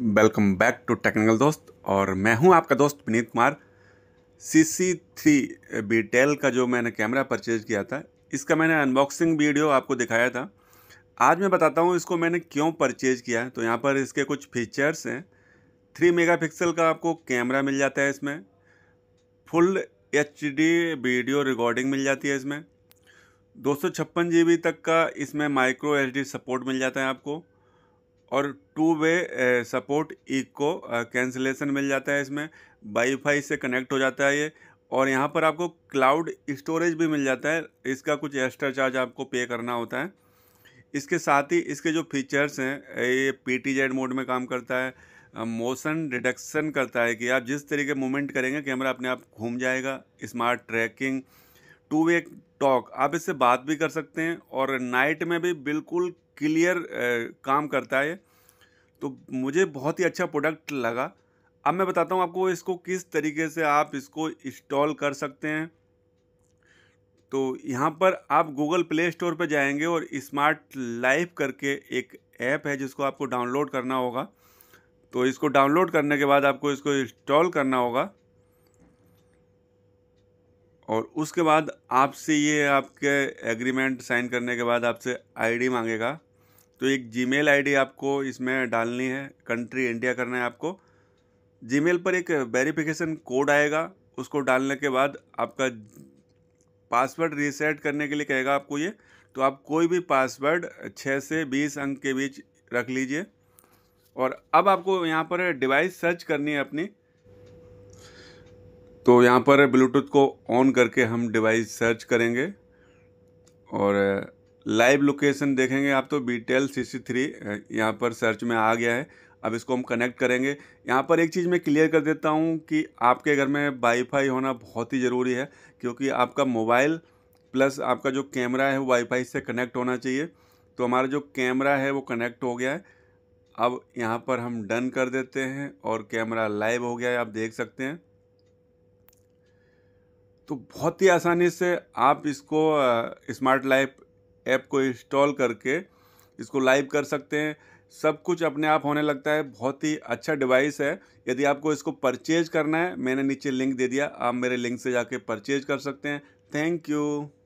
welcome back to technical दोस्त और मैं हूं आपका दोस्त Vineet Kumar C C three B tail का जो मैंने कैमरा परचेज किया था इसका मैंने अनबॉक्सिंग वीडियो आपको दिखाया था आज मैं बताता हूं इसको मैंने क्यों परचेज किया तो यहां पर इसके कुछ फीचर्स हैं थ्री मेगापिक्सल का आपको कैमरा मिल जाता है इसमें फुल एच वीडियो रिकॉर्डिंग मिल जाती है इसमें दो सौ तक का इसमें माइक्रो एच सपोर्ट मिल जाता है आपको और two way support echo cancellation मिल जाता है इसमें वाईफाई से कनेक्ट हो जाता है ये और यहाँ पर आपको क्लाउड स्टोरेज भी मिल जाता है इसका कुछ एक्स्ट्रा चार्ज आपको पे करना होता है इसके साथ ही इसके जो फीचर्स हैं ये पी टी जेड मोड में काम करता है मोशन डिटेक्शन करता है कि आप जिस तरीके मूवमेंट करेंगे कैमरा अपने आप घूम जाएगा smart tracking two way talk आप इससे बात भी कर सकते हैं और नाइट में भी बिल्कुल क्लियर काम करता है तो मुझे बहुत ही अच्छा प्रोडक्ट लगा अब मैं बताता हूँ आपको इसको किस तरीके से आप इसको इंस्टॉल कर सकते हैं तो यहाँ पर आप गूगल प्ले स्टोर पर जाएंगे और स्मार्ट लाइफ करके एक ऐप है जिसको आपको डाउनलोड करना होगा तो इसको डाउनलोड करने के बाद आपको इसको इंस्टॉल करना होगा और उसके बाद आपसे ये आपके एग्रीमेंट साइन करने के बाद आपसे आईडी मांगेगा तो एक जीमेल आईडी आपको इसमें डालनी है कंट्री इंडिया करना है आपको जीमेल पर एक वेरिफिकेशन कोड आएगा उसको डालने के बाद आपका पासवर्ड रीसेट करने के लिए कहेगा आपको ये तो आप कोई भी पासवर्ड छः से बीस अंक के बीच रख लीजिए और अब आपको यहाँ पर डिवाइस सर्च करनी है अपनी तो यहाँ पर ब्लूटूथ को ऑन करके हम डिवाइस सर्च करेंगे और लाइव लोकेशन देखेंगे आप तो B tail C C three यहाँ पर सर्च में आ गया है अब इसको हम कनेक्ट करेंगे यहाँ पर एक चीज़ मैं क्लियर कर देता हूँ कि आपके घर में वाईफाई होना बहुत ही ज़रूरी है क्योंकि आपका मोबाइल प्लस आपका जो कैमरा है वो वाईफाई से कनेक्ट होना चाहिए तो हमारा जो कैमरा है वो कनेक्ट हो गया है अब यहाँ पर हम डन कर देते हैं और कैमरा लाइव हो गया है आप देख सकते हैं तो बहुत ही आसानी से आप इसको स्मार्ट लाइफ ऐप को इंस्टॉल करके इसको लाइव कर सकते हैं सब कुछ अपने आप होने लगता है बहुत ही अच्छा डिवाइस है यदि आपको इसको परचेज करना है मैंने नीचे लिंक दे दिया आप मेरे लिंक से जाके परचेज कर सकते हैं थैंक यू